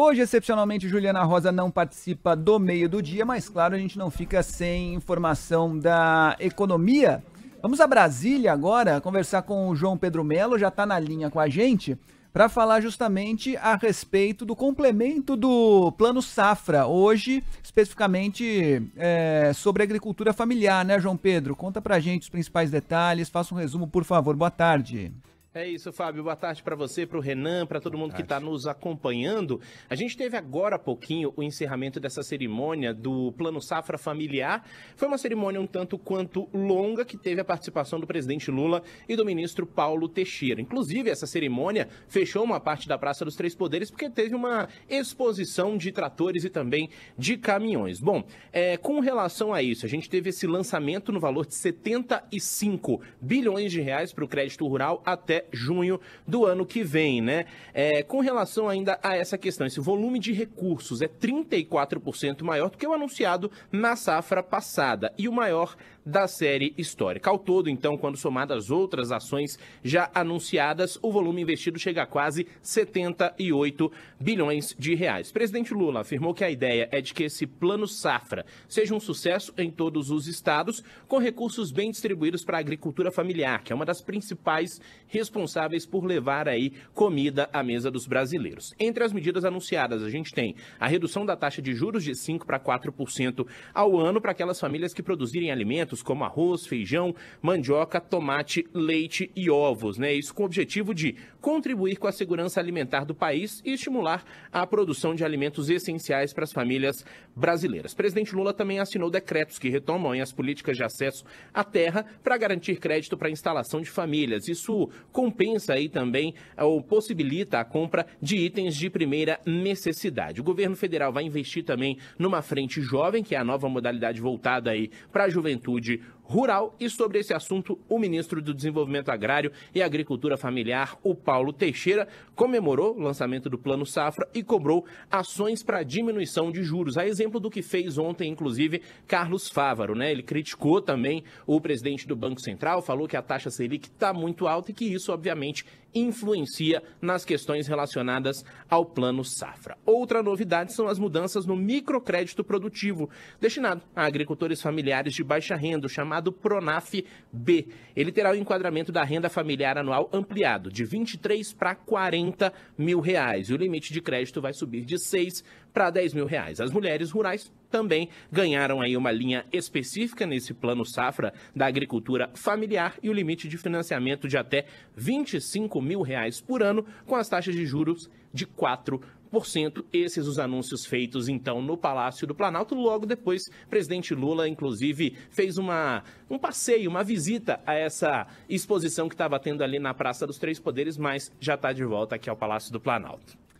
Hoje, excepcionalmente, Juliana Rosa não participa do meio do dia, mas claro, a gente não fica sem informação da economia. Vamos a Brasília agora conversar com o João Pedro Melo, já está na linha com a gente, para falar justamente a respeito do complemento do Plano Safra, hoje, especificamente é, sobre agricultura familiar, né, João Pedro? Conta para a gente os principais detalhes, faça um resumo, por favor. Boa tarde. Boa tarde. É isso, Fábio. Boa tarde para você, para o Renan, para todo mundo que está nos acompanhando. A gente teve agora há pouquinho o encerramento dessa cerimônia do Plano Safra Familiar. Foi uma cerimônia um tanto quanto longa que teve a participação do presidente Lula e do ministro Paulo Teixeira. Inclusive, essa cerimônia fechou uma parte da Praça dos Três Poderes porque teve uma exposição de tratores e também de caminhões. Bom, é, com relação a isso, a gente teve esse lançamento no valor de 75 bilhões de reais para o crédito rural até junho do ano que vem, né? É, com relação ainda a essa questão, esse volume de recursos é 34% maior do que o anunciado na safra passada e o maior da série histórica. Ao todo, então, quando somadas outras ações já anunciadas, o volume investido chega a quase 78 bilhões de reais. presidente Lula afirmou que a ideia é de que esse plano safra seja um sucesso em todos os estados, com recursos bem distribuídos para a agricultura familiar, que é uma das principais responsabilidades responsáveis por levar aí comida à mesa dos brasileiros. Entre as medidas anunciadas, a gente tem a redução da taxa de juros de 5 para 4% ao ano para aquelas famílias que produzirem alimentos como arroz, feijão, mandioca, tomate, leite e ovos, né? Isso com o objetivo de contribuir com a segurança alimentar do país e estimular a produção de alimentos essenciais para as famílias brasileiras. O presidente Lula também assinou decretos que retomam as políticas de acesso à terra para garantir crédito para a instalação de famílias. Isso compensa aí também é, ou possibilita a compra de itens de primeira necessidade. O governo federal vai investir também numa frente jovem, que é a nova modalidade voltada aí para a juventude Rural e sobre esse assunto o ministro do Desenvolvimento Agrário e Agricultura Familiar, o Paulo Teixeira, comemorou o lançamento do Plano Safra e cobrou ações para diminuição de juros, a exemplo do que fez ontem, inclusive, Carlos Fávaro. Né? Ele criticou também o presidente do Banco Central, falou que a taxa Selic está muito alta e que isso, obviamente, influencia nas questões relacionadas ao Plano Safra. Outra novidade são as mudanças no microcrédito produtivo, destinado a agricultores familiares de baixa renda, chamado chamado Pronaf B. Ele terá o enquadramento da renda familiar anual ampliado de 23 para 40 mil reais. E o limite de crédito vai subir de 6 para 10 mil reais. As mulheres rurais também ganharam aí uma linha específica nesse plano safra da agricultura familiar e o limite de financiamento de até 25 mil reais por ano, com as taxas de juros de 4%. Esses os anúncios feitos então no Palácio do Planalto. Logo depois, o presidente Lula, inclusive, fez uma, um passeio, uma visita a essa exposição que estava tendo ali na Praça dos Três Poderes, mas já está de volta aqui ao Palácio do Planalto.